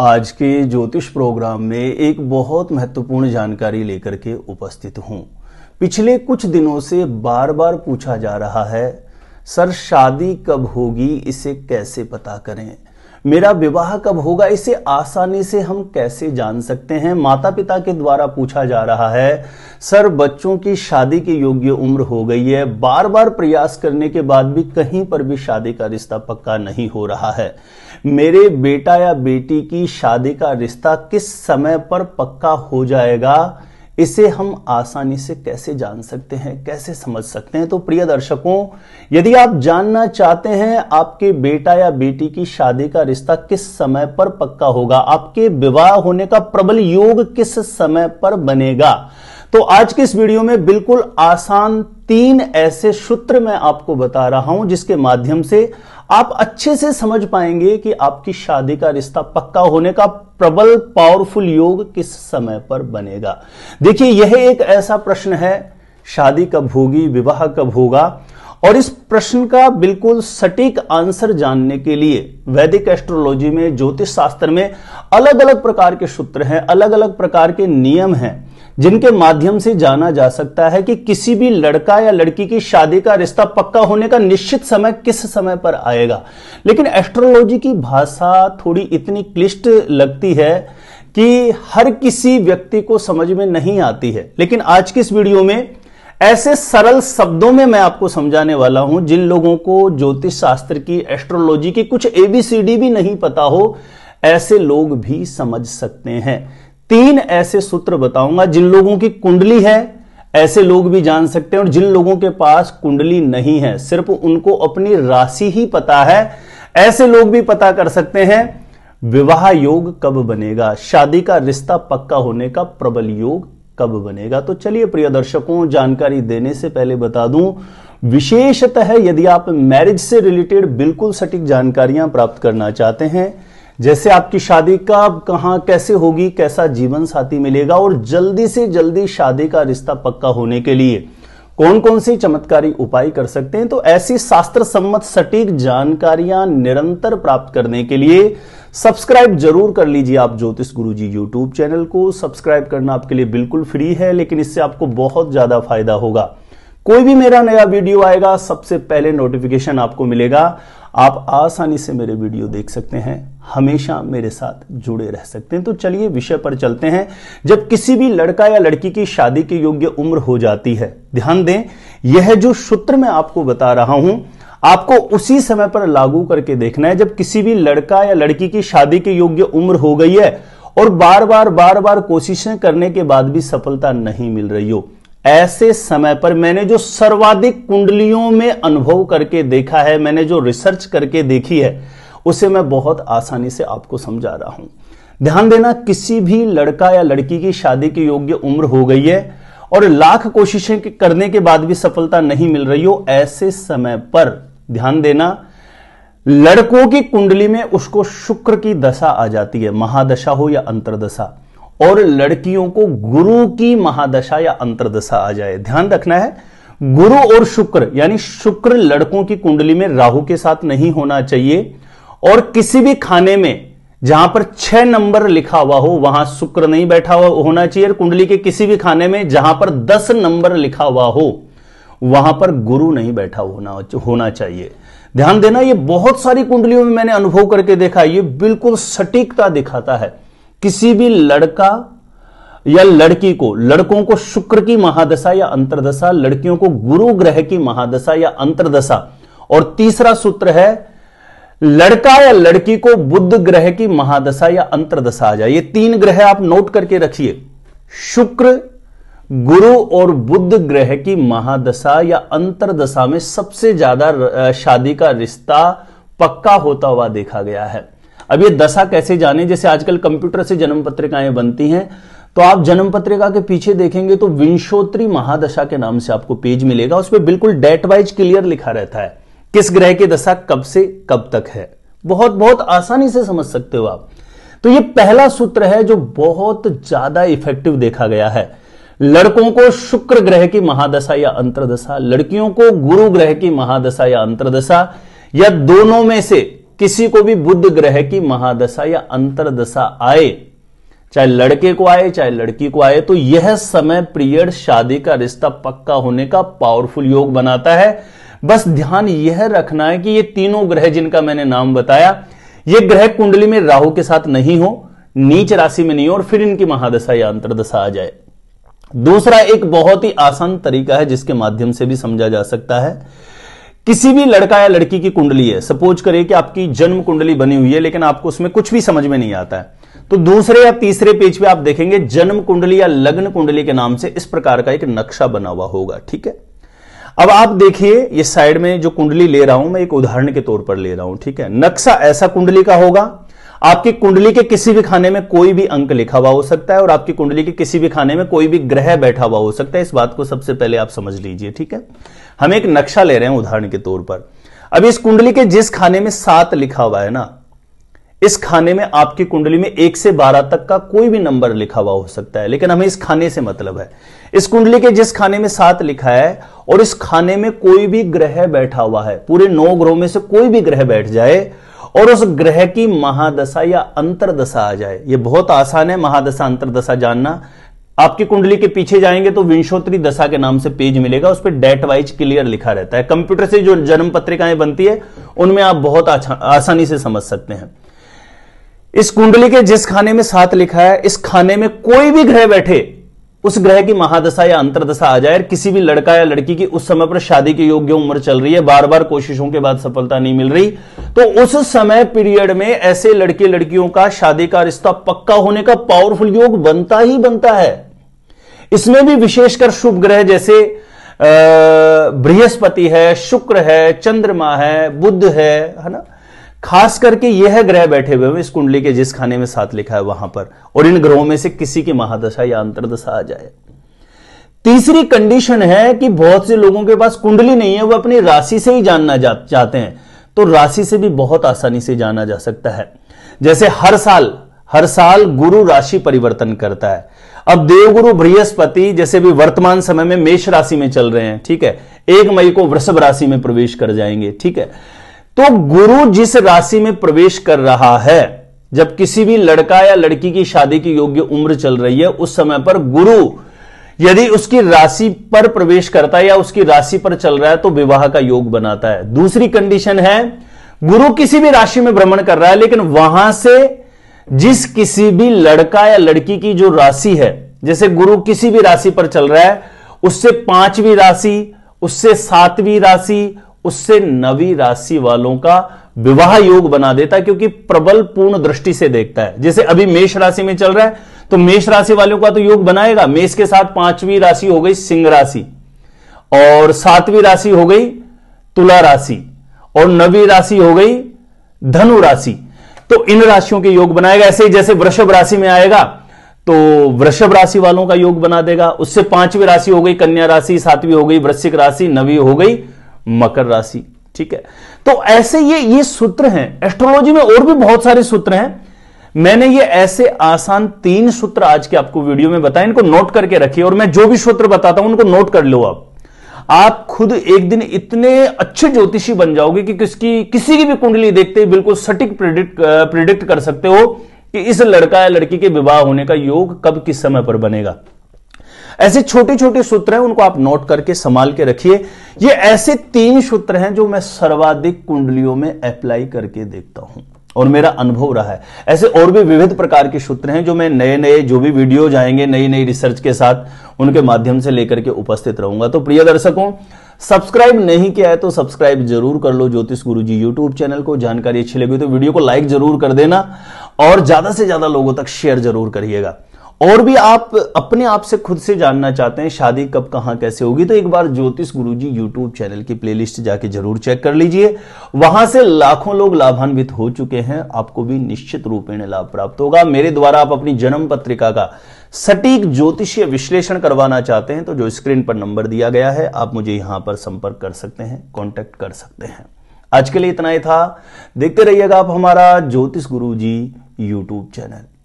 आज के ज्योतिष प्रोग्राम में एक बहुत महत्वपूर्ण जानकारी लेकर के उपस्थित हूं पिछले कुछ दिनों से बार बार पूछा जा रहा है सर शादी कब होगी इसे कैसे पता करें मेरा विवाह कब होगा इसे आसानी से हम कैसे जान सकते हैं माता पिता के द्वारा पूछा जा रहा है सर बच्चों की शादी की योग्य उम्र हो गई है बार बार प्रयास करने के बाद भी कहीं पर भी शादी का रिश्ता पक्का नहीं हो रहा है मेरे बेटा या बेटी की शादी का रिश्ता किस समय पर पक्का हो जाएगा इसे हम आसानी से कैसे जान सकते हैं कैसे समझ सकते हैं तो प्रिय दर्शकों यदि आप जानना चाहते हैं आपके बेटा या बेटी की शादी का रिश्ता किस समय पर पक्का होगा आपके विवाह होने का प्रबल योग किस समय पर बनेगा तो आज के इस वीडियो में बिल्कुल आसान तीन ऐसे सूत्र मैं आपको बता रहा हूं जिसके माध्यम से आप अच्छे से समझ पाएंगे कि आपकी शादी का रिश्ता पक्का होने का प्रबल पावरफुल योग किस समय पर बनेगा देखिए यह एक ऐसा प्रश्न है शादी कब होगी विवाह कब होगा और इस प्रश्न का बिल्कुल सटीक आंसर जानने के लिए वैदिक एस्ट्रोलॉजी में ज्योतिष शास्त्र में अलग अलग प्रकार के सूत्र हैं अलग अलग प्रकार के नियम हैं जिनके माध्यम से जाना जा सकता है कि किसी भी लड़का या लड़की की शादी का रिश्ता पक्का होने का निश्चित समय किस समय पर आएगा लेकिन एस्ट्रोलॉजी की भाषा थोड़ी इतनी क्लिष्ट लगती है कि हर किसी व्यक्ति को समझ में नहीं आती है लेकिन आज की इस वीडियो में ऐसे सरल शब्दों में मैं आपको समझाने वाला हूं जिन लोगों को ज्योतिष शास्त्र की एस्ट्रोलॉजी की कुछ एबीसीडी भी नहीं पता हो ऐसे लोग भी समझ सकते हैं तीन ऐसे सूत्र बताऊंगा जिन लोगों की कुंडली है ऐसे लोग भी जान सकते हैं और जिन लोगों के पास कुंडली नहीं है सिर्फ उनको अपनी राशि ही पता है ऐसे लोग भी पता कर सकते हैं विवाह योग कब बनेगा शादी का रिश्ता पक्का होने का प्रबल योग कब बनेगा तो चलिए प्रिय दर्शकों जानकारी देने से पहले बता दूं विशेषतः यदि आप मैरिज से रिलेटेड बिल्कुल सटीक जानकारियां प्राप्त करना चाहते हैं जैसे आपकी शादी कब कहां कैसे होगी कैसा जीवन साथी मिलेगा और जल्दी से जल्दी शादी का रिश्ता पक्का होने के लिए कौन कौन से चमत्कारी उपाय कर सकते हैं तो ऐसी शास्त्र सम्मत सटीक जानकारियां निरंतर प्राप्त करने के लिए सब्सक्राइब जरूर कर लीजिए आप ज्योतिष गुरु जी यूट्यूब चैनल को सब्सक्राइब करना आपके लिए बिल्कुल फ्री है लेकिन इससे आपको बहुत ज्यादा फायदा होगा कोई भी मेरा नया वीडियो आएगा सबसे पहले नोटिफिकेशन आपको मिलेगा आप आसानी से मेरे वीडियो देख सकते हैं हमेशा मेरे साथ जुड़े रह सकते हैं तो चलिए विषय पर चलते हैं जब किसी भी लड़का या लड़की की शादी के योग्य उम्र हो जाती है ध्यान दें यह जो सूत्र मैं आपको बता रहा हूं आपको उसी समय पर लागू करके देखना है जब किसी भी लड़का या लड़की की शादी के योग्य उम्र हो गई है और बार बार बार बार कोशिशें करने के बाद भी सफलता नहीं मिल रही हो ऐसे समय पर मैंने जो सर्वाधिक कुंडलियों में अनुभव करके देखा है मैंने जो रिसर्च करके देखी है उसे मैं बहुत आसानी से आपको समझा रहा हूं ध्यान देना किसी भी लड़का या लड़की की शादी की योग्य उम्र हो गई है और लाख कोशिशें करने के बाद भी सफलता नहीं मिल रही हो ऐसे समय पर ध्यान देना लड़कों की कुंडली में उसको शुक्र की दशा आ जाती है महादशा हो या अंतरदशा और लड़कियों को गुरु की महादशा या अंतरदशा आ जाए ध्यान रखना है गुरु और शुक्र यानी शुक्र लड़कों की कुंडली में राहु के साथ नहीं होना चाहिए और किसी भी खाने में जहां पर छह नंबर लिखा हुआ हो वहां शुक्र नहीं बैठा हुआ होना चाहिए और कुंडली के किसी भी खाने में जहां पर दस नंबर लिखा हुआ हो वहां पर गुरु नहीं बैठा होना होना चाहिए ध्यान देना ये बहुत सारी कुंडलियों में मैंने अनुभव करके देखा ये बिल्कुल सटीकता दिखाता है किसी भी लड़का या लड़की को लड़कों को शुक्र की महादशा या अंतरदशा लड़कियों को गुरु ग्रह की महादशा या अंतरदशा और तीसरा सूत्र है लड़का या लड़की को बुद्ध ग्रह की महादशा या अंतरदशा आ जाए ये तीन ग्रह आप नोट करके रखिए शुक्र गुरु और बुद्ध ग्रह की महादशा या अंतरदशा में सबसे ज्यादा शादी का रिश्ता पक्का होता हुआ देखा गया है अब ये दशा कैसे जाने जैसे आजकल कंप्यूटर से जन्म पत्रिकाएं बनती हैं तो आप जन्म पत्रिका के पीछे देखेंगे तो विंशोत्री महादशा के नाम से आपको पेज मिलेगा उसमें बिल्कुल डेट वाइज क्लियर लिखा रहता है किस ग्रह की दशा कब से कब तक है बहुत बहुत आसानी से समझ सकते हो आप तो ये पहला सूत्र है जो बहुत ज्यादा इफेक्टिव देखा गया है लड़कों को शुक्र ग्रह की महादशा या अंतरदशा लड़कियों को गुरु ग्रह की महादशा या अंतरदशा या दोनों में से किसी को भी बुद्ध ग्रह की महादशा या अंतरदशा आए चाहे लड़के को आए चाहे लड़की को आए तो यह समय पीरियड शादी का रिश्ता पक्का होने का पावरफुल योग बनाता है बस ध्यान यह रखना है कि ये तीनों ग्रह जिनका मैंने नाम बताया ये ग्रह कुंडली में राहु के साथ नहीं हो नीच राशि में नहीं हो और फिर इनकी महादशा या अंतरदशा आ जाए दूसरा एक बहुत ही आसान तरीका है जिसके माध्यम से भी समझा जा सकता है किसी भी लड़का या लड़की की कुंडली है सपोज करिए कि आपकी जन्म कुंडली बनी हुई है लेकिन आपको उसमें कुछ भी समझ में नहीं आता है तो दूसरे या तीसरे पेज पे आप देखेंगे जन्म कुंडली या लग्न कुंडली के नाम से इस प्रकार का एक नक्शा बना हुआ होगा ठीक है अब आप देखिए ये साइड में जो कुंडली ले रहा हूं मैं एक उदाहरण के तौर पर ले रहा हूं ठीक है नक्शा ऐसा कुंडली का होगा आपकी कुंडली के किसी भी खाने में कोई भी अंक लिखा हुआ हो सकता है और आपकी कुंडली के किसी भी खाने में कोई भी ग्रह बैठा हुआ हो सकता है इस बात को सबसे पहले आप समझ लीजिए ठीक है हम एक नक्शा ले रहे हैं उदाहरण के तौर पर अब इस कुंडली के जिस खाने में सात लिखा हुआ है ना इस खाने में आपकी कुंडली में एक से बारह तक का कोई भी नंबर लिखा हुआ हो सकता है लेकिन हमें इस खाने से मतलब है इस कुंडली के जिस खाने में सात लिखा है और इस खाने में कोई भी ग्रह बैठा हुआ है पूरे नौ ग्रहों में से कोई भी ग्रह बैठ जाए और उस ग्रह की महादशा या अंतरदशा आ जाए यह बहुत आसान है महादशा अंतरदशा जानना आपकी कुंडली के पीछे जाएंगे तो विंशोत्री दशा के नाम से पेज मिलेगा उस पर डेट वाइज क्लियर लिखा रहता है कंप्यूटर से जो जन्म पत्रिकाएं बनती है उनमें आप बहुत आसानी से समझ सकते हैं इस कुंडली के जिस खाने में सात लिखा है इस खाने में कोई भी ग्रह बैठे उस ग्रह की महादशा या अंतरदशा आ जाए किसी भी लड़का या लड़की की उस समय पर शादी के योग्य उम्र चल रही है बार बार कोशिशों के बाद सफलता नहीं मिल रही तो उस समय पीरियड में ऐसे लड़के लड़कियों का शादी का रिश्ता पक्का होने का पावरफुल योग बनता ही बनता है इसमें भी विशेषकर शुभ ग्रह जैसे बृहस्पति है शुक्र है चंद्रमा है बुद्ध है है ना खास करके यह ग्रह बैठे हुए हैं इस कुंडली के जिस खाने में साथ लिखा है वहां पर और इन ग्रहों में से किसी की महादशा या अंतरदशा आ जाए तीसरी कंडीशन है कि बहुत से लोगों के पास कुंडली नहीं है वो अपनी राशि से ही जानना चाहते हैं तो राशि से भी बहुत आसानी से जाना जा सकता है जैसे हर साल हर साल गुरु राशि परिवर्तन करता है अब देवगुरु बृहस्पति जैसे भी वर्तमान समय में मेष राशि में चल रहे हैं ठीक है एक मई को वृषभ राशि में प्रवेश कर जाएंगे ठीक है तो गुरु जिस राशि में प्रवेश कर रहा है जब किसी भी लड़का या लड़की की शादी की योग्य उम्र चल रही है उस समय पर गुरु यदि उसकी राशि पर प्रवेश करता है या उसकी राशि पर चल रहा है तो विवाह का योग बनाता है दूसरी कंडीशन है गुरु किसी भी राशि में भ्रमण कर रहा है लेकिन वहां से जिस किसी भी लड़का या लड़की की जो राशि है जैसे गुरु किसी भी राशि पर चल रहा है उससे पांचवी राशि उससे सातवीं राशि उससे नवी राशि वालों का विवाह योग बना देता है क्योंकि प्रबल पूर्ण दृष्टि से देखता है जैसे अभी मेष राशि में चल रहा है तो मेष राशि वालों का तो योग बनाएगा मेष के साथ पांचवी राशि हो गई सिंह राशि और सातवीं राशि हो गई तुला राशि और नवी राशि हो गई धनु राशि तो इन राशियों के योग बनाएगा ऐसे ही जैसे वृषभ राशि में आएगा तो वृषभ राशि वालों का योग बना देगा उससे पांचवी राशि हो गई कन्या राशि सातवीं हो गई वृश्चिक राशि नवी हो गई मकर राशि ठीक है तो ऐसे ये ये सूत्र हैं एस्ट्रोलॉजी में और भी बहुत सारे सूत्र हैं मैंने ये ऐसे आसान तीन सूत्र आज के आपको वीडियो में बताए इनको नोट करके रखिए और मैं जो भी सूत्र बताता हूं उनको नोट कर लो आप आप खुद एक दिन इतने अच्छे ज्योतिषी बन जाओगे कि किसकी किसी की भी कुंडली देखते ही बिल्कुल सटीक प्रिडिक्ट प्रिडिक्ट कर सकते हो कि इस लड़का या लड़की के विवाह होने का योग कब किस समय पर बनेगा ऐसे छोटे छोटे सूत्र हैं उनको आप नोट करके संभाल के रखिए ये ऐसे तीन सूत्र हैं जो मैं सर्वाधिक कुंडलियों में अप्लाई करके देखता हूं और मेरा अनुभव रहा है ऐसे और भी विविध प्रकार के सूत्र हैं जो मैं नए नए जो भी वीडियो आएंगे नई नई रिसर्च के साथ उनके माध्यम से लेकर के उपस्थित रहूंगा तो प्रिय दर्शकों सब्सक्राइब नहीं किया है तो सब्सक्राइब जरूर कर लो ज्योतिष गुरु जी यूट्यूब चैनल को जानकारी अच्छी लगी तो वीडियो को लाइक जरूर कर देना और ज्यादा से ज्यादा लोगों तक शेयर जरूर करिएगा और भी आप अपने आप से खुद से जानना चाहते हैं शादी कब कहां कैसे होगी तो एक बार ज्योतिष गुरुजी यूट्यूब चैनल की प्लेलिस्ट जाके जरूर चेक कर लीजिए वहां से लाखों लोग लाभान्वित हो चुके हैं आपको भी निश्चित में लाभ प्राप्त होगा मेरे द्वारा आप अपनी जन्म पत्रिका का सटीक ज्योतिषीय विश्लेषण करवाना चाहते हैं तो जो स्क्रीन पर नंबर दिया गया है आप मुझे यहां पर संपर्क कर सकते हैं कॉन्टेक्ट कर सकते हैं आज के लिए इतना ही था देखते रहिएगा आप हमारा ज्योतिष गुरु जी यूट्यूब चैनल